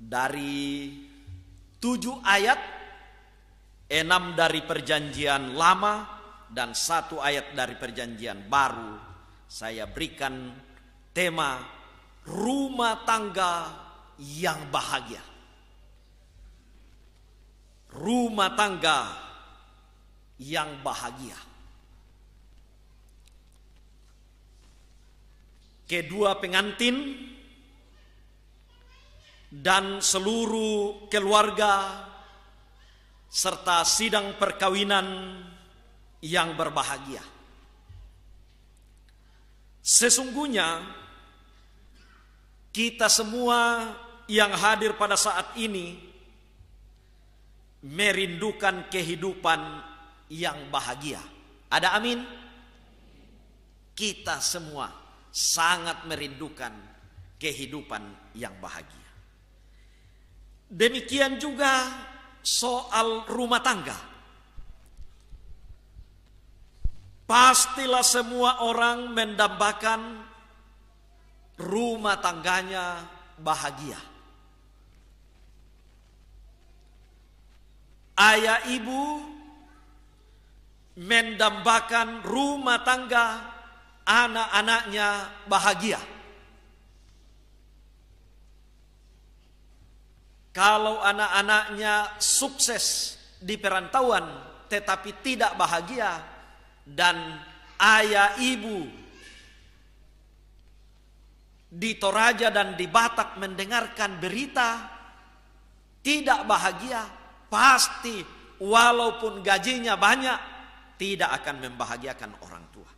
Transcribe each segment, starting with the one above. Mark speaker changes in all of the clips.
Speaker 1: dari tujuh ayat, enam dari perjanjian lama dan satu ayat dari perjanjian baru, saya berikan tema rumah tangga yang bahagia. Rumah tangga yang bahagia. kedua pengantin dan seluruh keluarga serta sidang perkawinan yang berbahagia. Sesungguhnya kita semua yang hadir pada saat ini merindukan kehidupan yang bahagia. Ada amin? Kita semua sangat merindukan kehidupan yang bahagia. Demikian juga soal rumah tangga. Pastilah semua orang mendambakan rumah tangganya bahagia. Ayah ibu mendambakan rumah tangga anak-anaknya bahagia. Kalau anak-anaknya sukses di perantauan tetapi tidak bahagia dan ayah ibu di Toraja dan di Batak mendengarkan berita tidak bahagia, pasti walaupun gajinya banyak tidak akan membahagiakan orang tua.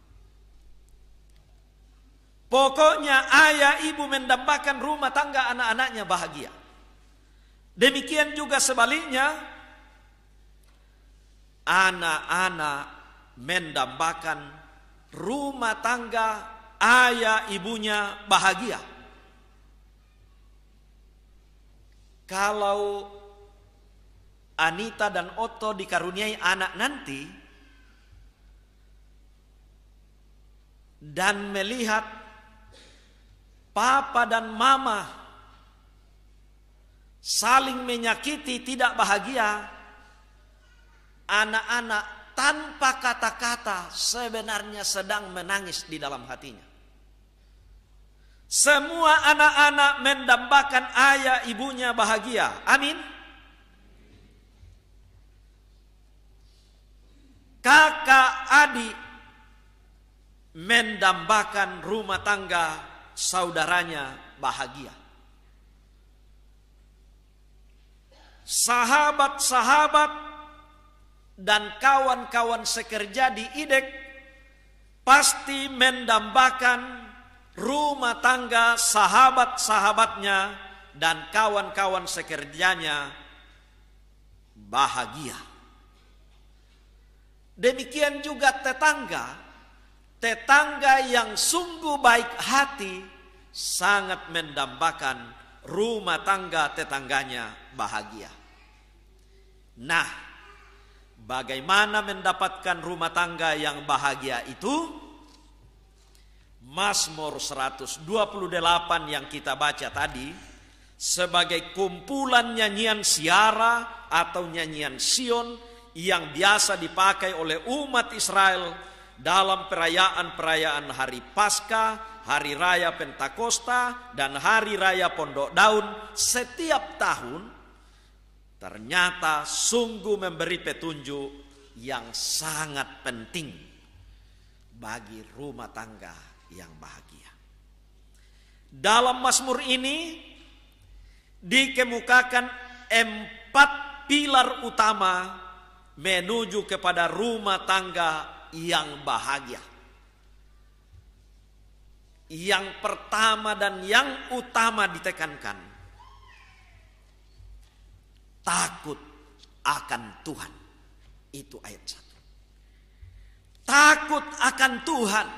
Speaker 1: Pokoknya ayah ibu mendambakan rumah tangga anak-anaknya bahagia. Demikian juga sebaliknya, anak-anak mendambakan rumah tangga ayah ibunya bahagia. Kalau Anita dan Otto dikaruniai anak nanti dan melihat papa dan mama saling menyakiti, tidak bahagia. Anak-anak tanpa kata-kata sebenarnya sedang menangis di dalam hatinya. Semua anak-anak mendambakan ayah ibunya bahagia. Amin. Kakak adik mendambakan rumah tangga saudaranya bahagia. sahabat-sahabat dan kawan-kawan sekerja di IDEK pasti mendambakan rumah tangga sahabat-sahabatnya dan kawan-kawan sekerjanya bahagia. Demikian juga tetangga, tetangga yang sungguh baik hati sangat mendambakan rumah tangga tetangganya bahagia. Nah, bagaimana mendapatkan rumah tangga yang bahagia itu? Mazmur 128 yang kita baca tadi sebagai kumpulan nyanyian siara atau nyanyian Sion yang biasa dipakai oleh umat Israel dalam perayaan-perayaan hari Paskah, hari raya Pentakosta dan hari raya Pondok Daun setiap tahun ternyata sungguh memberi petunjuk yang sangat penting bagi rumah tangga yang bahagia. Dalam Mazmur ini dikemukakan empat pilar utama menuju kepada rumah tangga yang bahagia. Yang pertama dan yang utama ditekankan Takut akan Tuhan. Itu ayat 1. Takut akan Tuhan.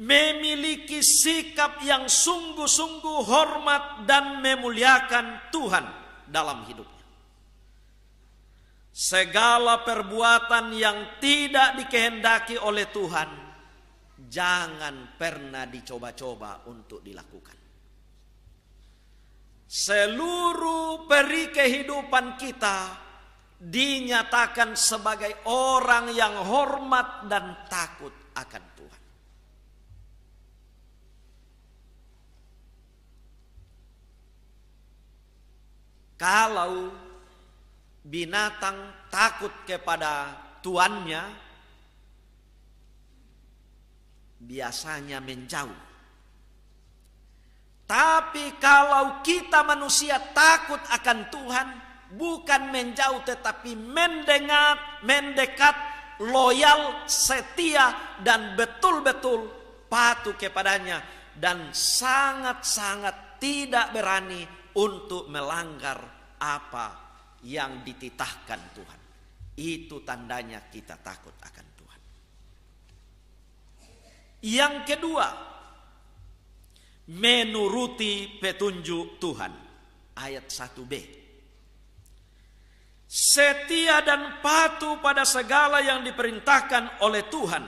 Speaker 1: Memiliki sikap yang sungguh-sungguh hormat dan memuliakan Tuhan dalam hidupnya. Segala perbuatan yang tidak dikehendaki oleh Tuhan, jangan pernah dicoba-coba untuk dilakukan. Seluruh peri kehidupan kita dinyatakan sebagai orang yang hormat dan takut akan Tuhan. Kalau binatang takut kepada tuannya, biasanya menjauh. Tapi kalau kita manusia takut akan Tuhan, bukan menjauh tetapi mendengar, mendekat, loyal, setia, dan betul-betul patuh kepadanya. Dan sangat-sangat tidak berani untuk melanggar apa yang dititahkan Tuhan. Itu tandanya kita takut akan Tuhan. Yang kedua, menuruti petunjuk Tuhan. Ayat 1b. Setia dan patuh pada segala yang diperintahkan oleh Tuhan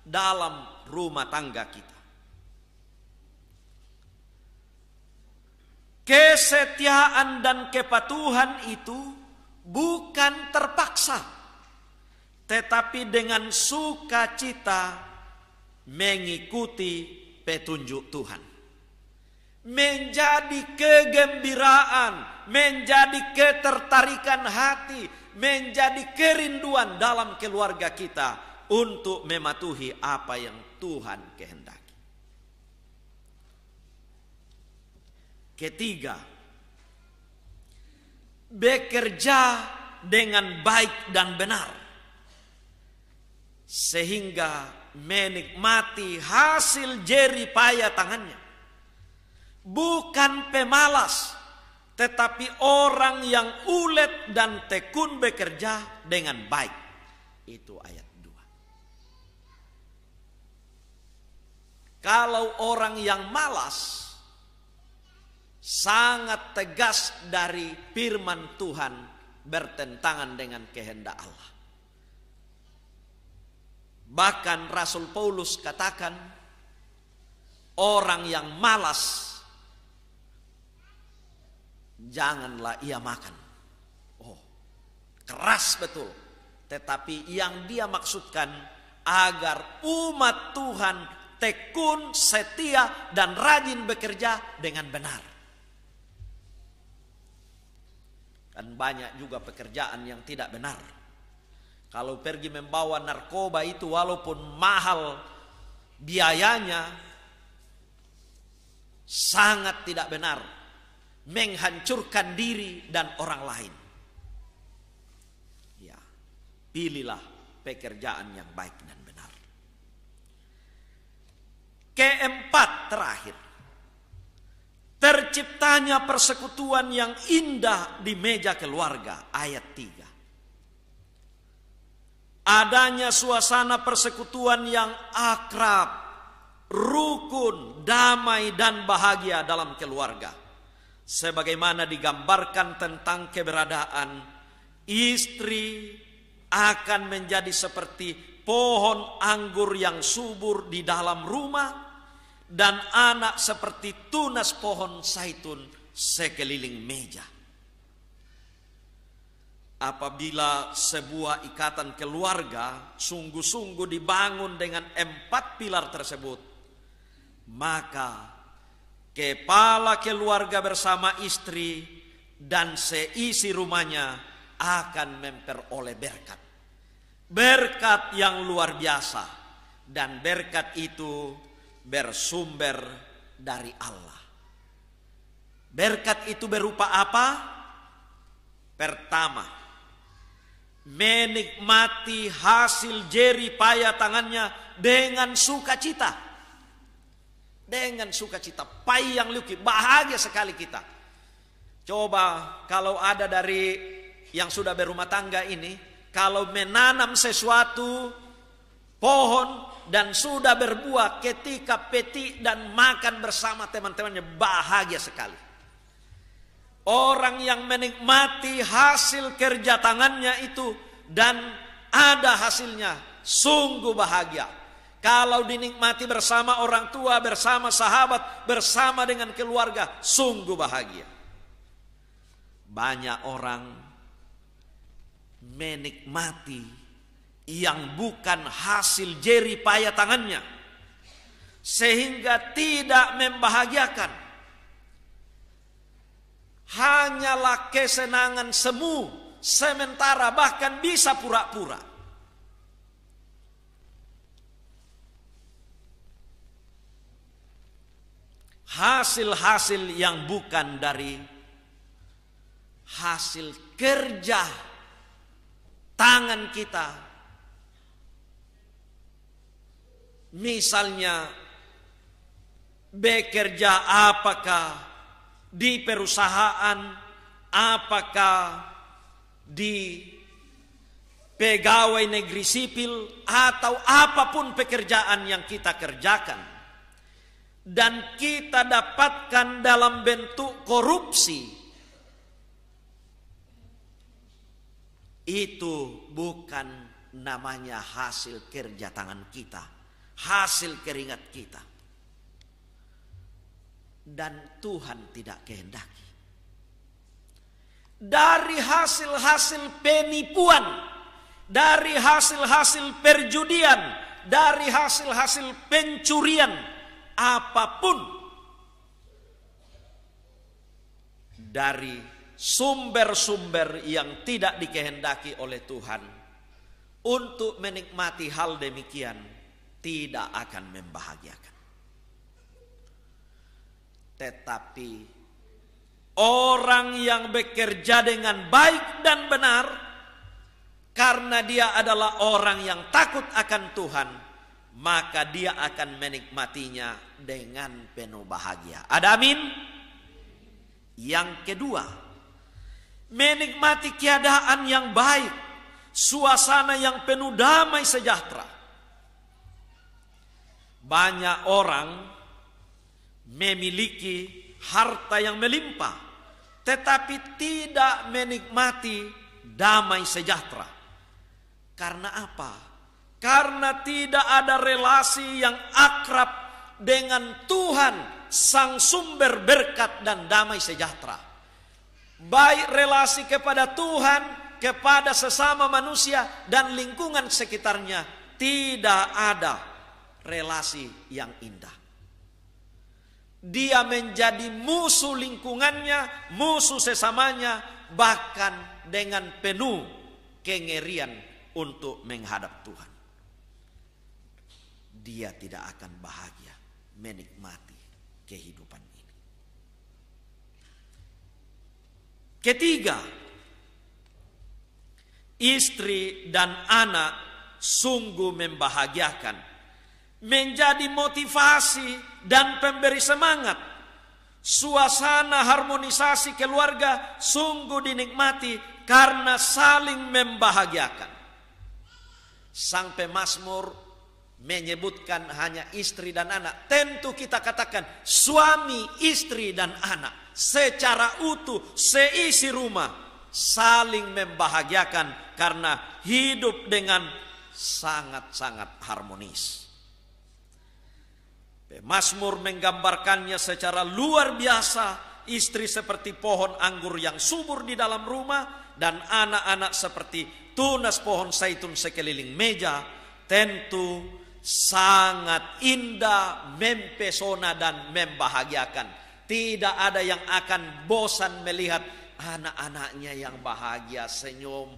Speaker 1: dalam rumah tangga kita. Kesetiaan dan kepatuhan itu bukan terpaksa, tetapi dengan sukacita mengikuti petunjuk Tuhan menjadi kegembiraan, menjadi ketertarikan hati, menjadi kerinduan dalam keluarga kita untuk mematuhi apa yang Tuhan kehendaki. Ketiga, bekerja dengan baik dan benar, sehingga menikmati hasil jeripaya tangannya bukan pemalas, tetapi orang yang ulet dan tekun bekerja dengan baik. Itu ayat 2. Kalau orang yang malas, sangat tegas dari firman Tuhan bertentangan dengan kehendak Allah. Bahkan Rasul Paulus katakan, orang yang malas janganlah ia makan. Oh, keras betul. Tetapi yang dia maksudkan agar umat Tuhan tekun, setia, dan rajin bekerja dengan benar. Dan banyak juga pekerjaan yang tidak benar. Kalau pergi membawa narkoba itu walaupun mahal biayanya sangat tidak benar menghancurkan diri dan orang lain. Ya, pilihlah pekerjaan yang baik dan benar. Keempat terakhir, terciptanya persekutuan yang indah di meja keluarga ayat 3. Adanya suasana persekutuan yang akrab, rukun, damai dan bahagia dalam keluarga sebagaimana digambarkan tentang keberadaan istri akan menjadi seperti pohon anggur yang subur di dalam rumah dan anak seperti tunas pohon saitun sekeliling meja. Apabila sebuah ikatan keluarga sungguh-sungguh dibangun dengan empat pilar tersebut, maka kepala keluarga bersama istri dan seisi rumahnya akan memperoleh berkat. Berkat yang luar biasa dan berkat itu bersumber dari Allah. Berkat itu berupa apa? Pertama, menikmati hasil jerih payah tangannya dengan sukacita. Dengan sukacita, payang luki bahagia sekali kita. Coba kalau ada dari yang sudah berumah tangga ini, kalau menanam sesuatu pohon dan sudah berbuah ketika peti dan makan bersama teman-temannya bahagia sekali. Orang yang menikmati hasil kerja tangannya itu dan ada hasilnya sungguh bahagia. Kalau dinikmati bersama orang tua, bersama sahabat, bersama dengan keluarga, sungguh bahagia. Banyak orang menikmati yang bukan hasil jeripayat payah tangannya. Sehingga tidak membahagiakan. Hanyalah kesenangan semu, sementara bahkan bisa pura-pura. hasil-hasil yang bukan dari hasil kerja tangan kita. Misalnya bekerja apakah di perusahaan, apakah di pegawai negeri sipil atau apapun pekerjaan yang kita kerjakan dan kita dapatkan dalam bentuk korupsi. Itu bukan namanya hasil kerja tangan kita, hasil keringat kita. Dan Tuhan tidak kehendaki. Dari hasil-hasil penipuan, dari hasil-hasil perjudian, dari hasil-hasil pencurian, apapun dari sumber-sumber yang tidak dikehendaki oleh Tuhan untuk menikmati hal demikian tidak akan membahagiakan. Tetapi orang yang bekerja dengan baik dan benar karena dia adalah orang yang takut akan Tuhan, maka dia akan menikmatinya dengan penuh bahagia. Ada amin? Yang kedua, menikmati keadaan yang baik, suasana yang penuh damai sejahtera. Banyak orang memiliki harta yang melimpah, tetapi tidak menikmati damai sejahtera. Karena apa? Karena tidak ada relasi yang akrab dengan Tuhan sang sumber berkat dan damai sejahtera. Baik relasi kepada Tuhan, kepada sesama manusia dan lingkungan sekitarnya tidak ada relasi yang indah. Dia menjadi musuh lingkungannya, musuh sesamanya, bahkan dengan penuh kengerian untuk menghadap Tuhan dia tidak akan bahagia menikmati kehidupan ini. Ketiga, istri dan anak sungguh membahagiakan, menjadi motivasi dan pemberi semangat. Suasana harmonisasi keluarga sungguh dinikmati karena saling membahagiakan. Sang pemazmur menyebutkan hanya istri dan anak, tentu kita katakan suami, istri, dan anak secara utuh, seisi rumah saling membahagiakan karena hidup dengan sangat-sangat harmonis. Pemasmur menggambarkannya secara luar biasa, istri seperti pohon anggur yang subur di dalam rumah dan anak-anak seperti tunas pohon saitun sekeliling meja, tentu sangat indah, mempesona dan membahagiakan. Tidak ada yang akan bosan melihat anak-anaknya yang bahagia, senyum,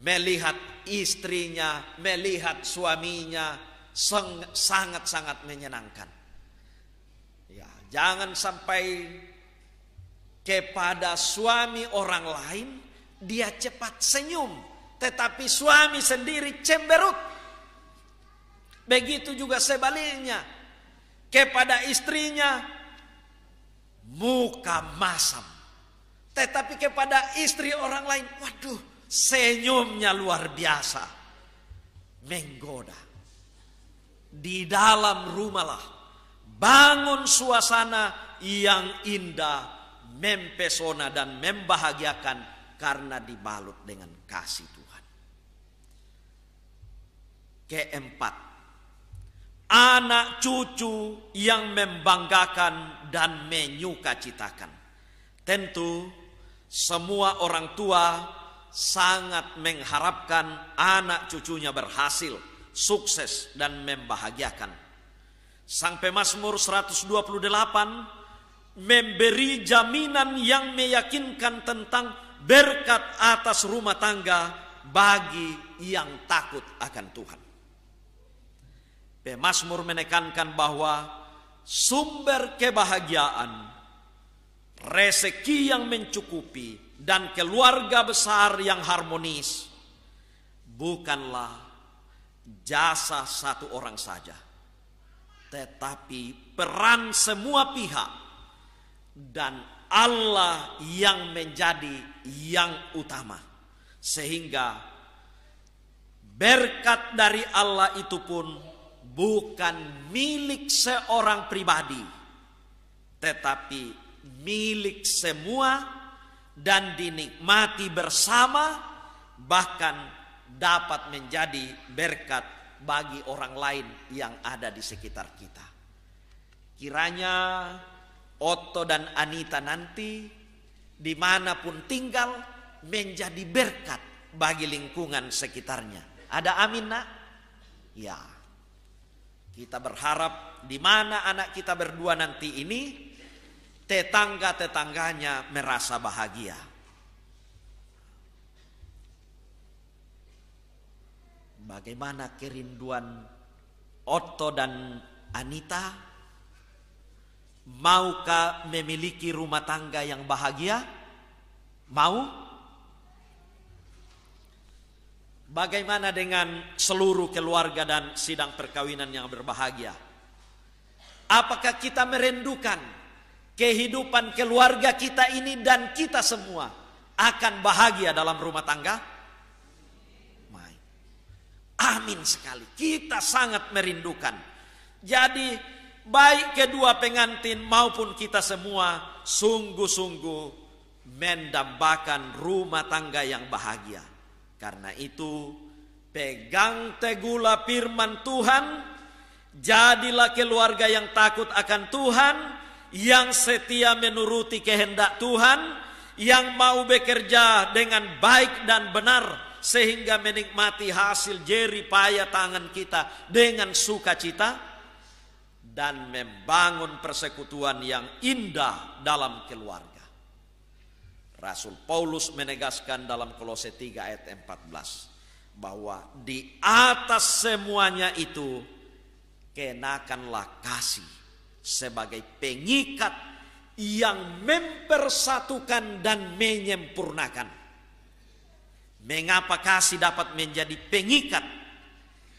Speaker 1: melihat istrinya, melihat suaminya, sangat-sangat menyenangkan. Ya, jangan sampai kepada suami orang lain dia cepat senyum, tetapi suami sendiri cemberut Begitu juga sebaliknya kepada istrinya muka masam. Tetapi kepada istri orang lain, waduh, senyumnya luar biasa. Menggoda. Di dalam rumahlah bangun suasana yang indah, mempesona dan membahagiakan karena dibalut dengan kasih Tuhan. Keempat, anak cucu yang membanggakan dan menyukacitakan. Tentu semua orang tua sangat mengharapkan anak cucunya berhasil, sukses dan membahagiakan. Sang pemazmur 128 memberi jaminan yang meyakinkan tentang berkat atas rumah tangga bagi yang takut akan Tuhan. Pemasmur menekankan bahwa sumber kebahagiaan, rezeki yang mencukupi, dan keluarga besar yang harmonis bukanlah jasa satu orang saja, tetapi peran semua pihak dan Allah yang menjadi yang utama, sehingga berkat dari Allah itu pun bukan milik seorang pribadi, tetapi milik semua dan dinikmati bersama, bahkan dapat menjadi berkat bagi orang lain yang ada di sekitar kita. Kiranya Otto dan Anita nanti dimanapun tinggal menjadi berkat bagi lingkungan sekitarnya. Ada amin nak? Ya. Kita berharap di mana anak kita berdua nanti ini tetangga-tetangganya merasa bahagia. Bagaimana kerinduan Otto dan Anita? Maukah memiliki rumah tangga yang bahagia? Mau? Bagaimana dengan seluruh keluarga dan sidang perkawinan yang berbahagia? Apakah kita merindukan kehidupan keluarga kita ini dan kita semua akan bahagia dalam rumah tangga? Amin sekali. Kita sangat merindukan. Jadi baik kedua pengantin maupun kita semua sungguh-sungguh mendambakan rumah tangga yang bahagia karena itu, pegang tegula firman Tuhan, jadilah keluarga yang takut akan Tuhan, yang setia menuruti kehendak Tuhan, yang mau bekerja dengan baik dan benar, sehingga menikmati hasil jeri tangan kita dengan sukacita dan membangun persekutuan yang indah dalam keluarga. Rasul Paulus menegaskan dalam Kolose 3 ayat 14 bahwa di atas semuanya itu kenakanlah kasih sebagai pengikat yang mempersatukan dan menyempurnakan. Mengapa kasih dapat menjadi pengikat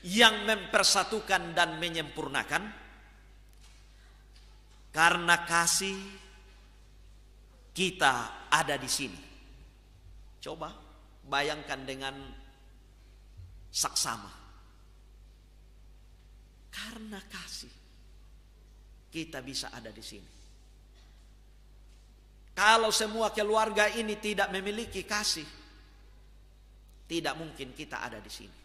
Speaker 1: yang mempersatukan dan menyempurnakan? Karena kasih kita ada di sini. Coba bayangkan dengan saksama. Karena kasih kita bisa ada di sini. Kalau semua keluarga ini tidak memiliki kasih, tidak mungkin kita ada di sini.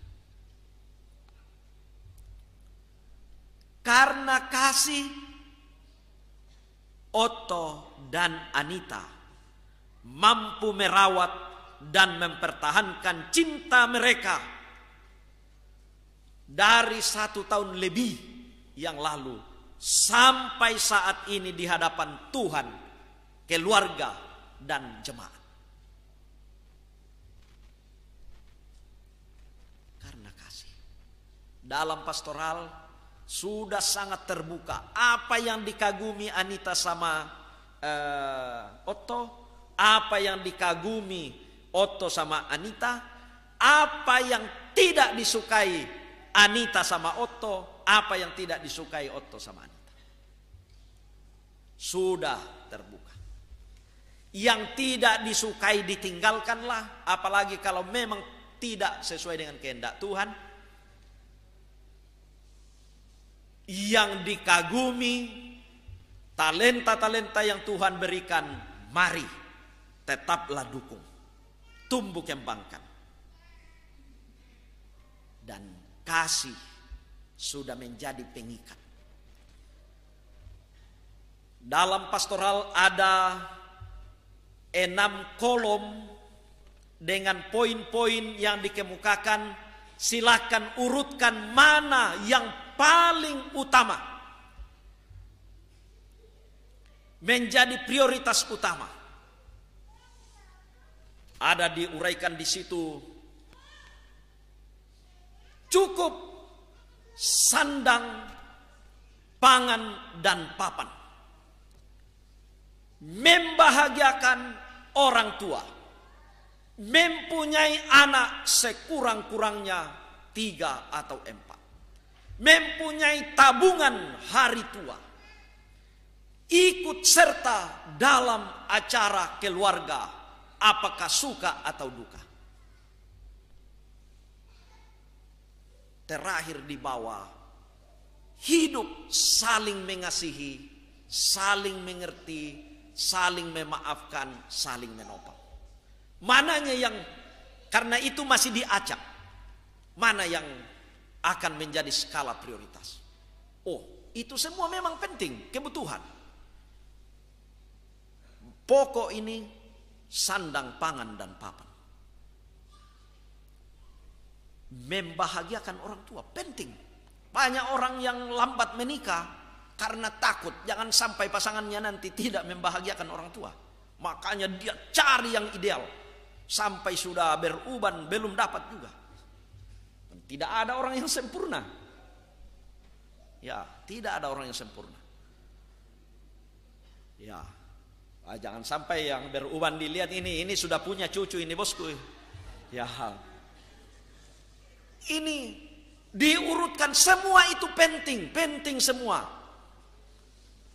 Speaker 1: Karena kasih Otto dan Anita mampu merawat dan mempertahankan cinta mereka dari satu tahun lebih yang lalu sampai saat ini di hadapan Tuhan, keluarga, dan jemaat. Karena kasih. Dalam pastoral, sudah sangat terbuka. Apa yang dikagumi Anita sama uh, Otto, apa yang dikagumi Otto sama Anita, apa yang tidak disukai Anita sama Otto, apa yang tidak disukai Otto sama Anita. Sudah terbuka. Yang tidak disukai ditinggalkanlah, apalagi kalau memang tidak sesuai dengan kehendak Tuhan yang dikagumi, talenta-talenta yang Tuhan berikan, mari tetaplah dukung, tumbuh kembangkan. Dan kasih sudah menjadi pengikat. Dalam pastoral ada enam kolom dengan poin-poin yang dikemukakan. Silahkan urutkan mana yang paling utama menjadi prioritas utama ada diuraikan di situ cukup sandang pangan dan papan membahagiakan orang tua mempunyai anak sekurang-kurangnya tiga atau empat mempunyai tabungan hari tua. Ikut serta dalam acara keluarga, apakah suka atau duka. Terakhir di bawah, hidup saling mengasihi, saling mengerti, saling memaafkan, saling menopang. Mananya yang karena itu masih diacak, mana yang akan menjadi skala prioritas. Oh, itu semua memang penting, kebutuhan. Pokok ini sandang pangan dan papan. Membahagiakan orang tua penting. Banyak orang yang lambat menikah karena takut jangan sampai pasangannya nanti tidak membahagiakan orang tua. Makanya dia cari yang ideal sampai sudah beruban belum dapat juga tidak ada orang yang sempurna. Ya, tidak ada orang yang sempurna. Ya, ah, jangan sampai yang beruban dilihat ini, ini sudah punya cucu ini bosku. Ya, ini diurutkan semua itu penting, penting semua.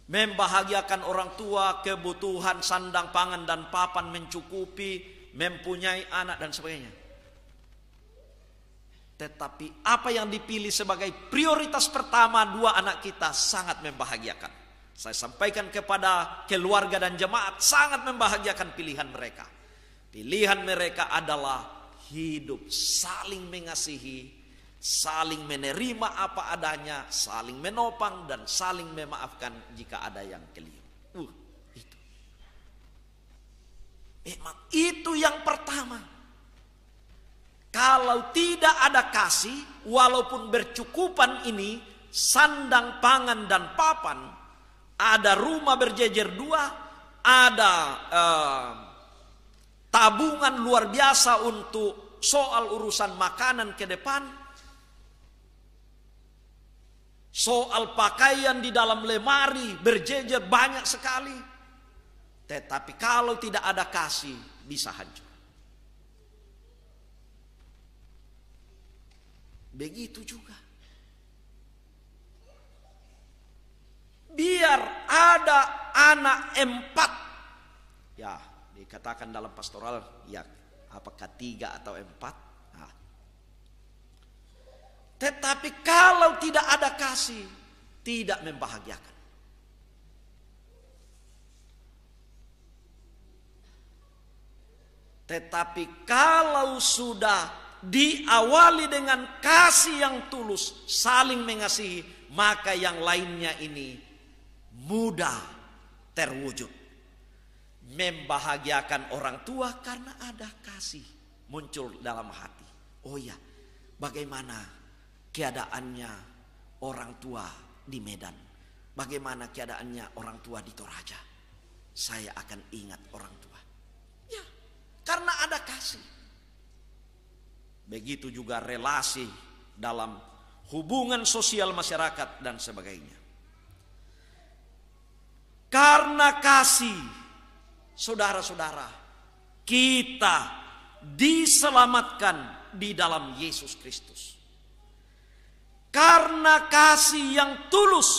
Speaker 1: Membahagiakan orang tua, kebutuhan sandang pangan dan papan mencukupi, mempunyai anak dan sebagainya. Tetapi apa yang dipilih sebagai prioritas pertama dua anak kita sangat membahagiakan. Saya sampaikan kepada keluarga dan jemaat sangat membahagiakan pilihan mereka. Pilihan mereka adalah hidup saling mengasihi, saling menerima apa adanya, saling menopang dan saling memaafkan jika ada yang keliru. Uh, itu. Memang itu yang pertama. Kalau tidak ada kasih, walaupun bercukupan ini, sandang pangan dan papan, ada rumah berjejer dua, ada eh, tabungan luar biasa untuk soal urusan makanan ke depan, soal pakaian di dalam lemari berjejer banyak sekali. Tetapi kalau tidak ada kasih, bisa hancur. Begitu juga. Biar ada anak empat. Ya, dikatakan dalam pastoral, ya apakah tiga atau empat. Nah. Tetapi kalau tidak ada kasih, tidak membahagiakan. Tetapi kalau sudah diawali dengan kasih yang tulus, saling mengasihi, maka yang lainnya ini mudah terwujud. Membahagiakan orang tua karena ada kasih muncul dalam hati. Oh ya, bagaimana keadaannya orang tua di Medan? Bagaimana keadaannya orang tua di Toraja? Saya akan ingat orang tua. Ya, karena ada kasih. Begitu juga relasi dalam hubungan sosial masyarakat dan sebagainya. Karena kasih saudara-saudara kita diselamatkan di dalam Yesus Kristus. Karena kasih yang tulus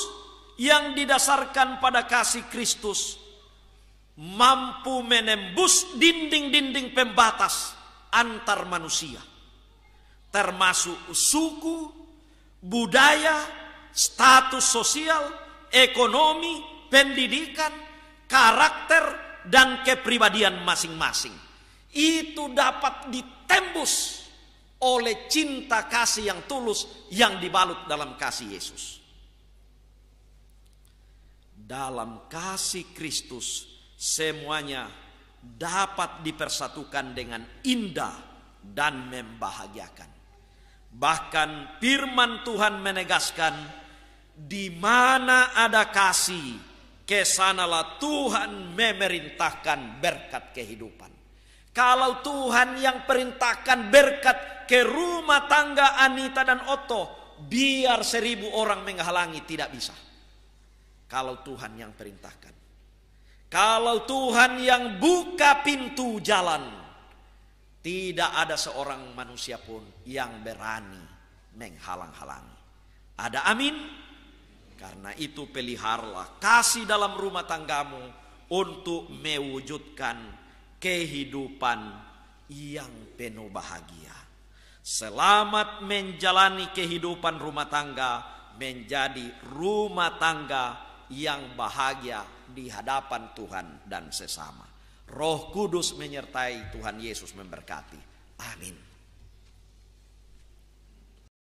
Speaker 1: yang didasarkan pada kasih Kristus mampu menembus dinding-dinding pembatas antar manusia termasuk suku, budaya, status sosial, ekonomi, pendidikan, karakter, dan kepribadian masing-masing. Itu dapat ditembus oleh cinta kasih yang tulus yang dibalut dalam kasih Yesus. Dalam kasih Kristus semuanya dapat dipersatukan dengan indah dan membahagiakan. Bahkan firman Tuhan menegaskan di mana ada kasih, kesanalah Tuhan memerintahkan berkat kehidupan. Kalau Tuhan yang perintahkan berkat ke rumah tangga Anita dan Otto, biar seribu orang menghalangi tidak bisa. Kalau Tuhan yang perintahkan. Kalau Tuhan yang buka pintu jalan, tidak ada seorang manusia pun yang berani menghalang-halangi. Ada amin? Karena itu peliharlah kasih dalam rumah tanggamu untuk mewujudkan kehidupan yang penuh bahagia. Selamat menjalani kehidupan rumah tangga menjadi rumah tangga yang bahagia di hadapan Tuhan dan sesama. Roh Kudus menyertai Tuhan Yesus memberkati. Amin.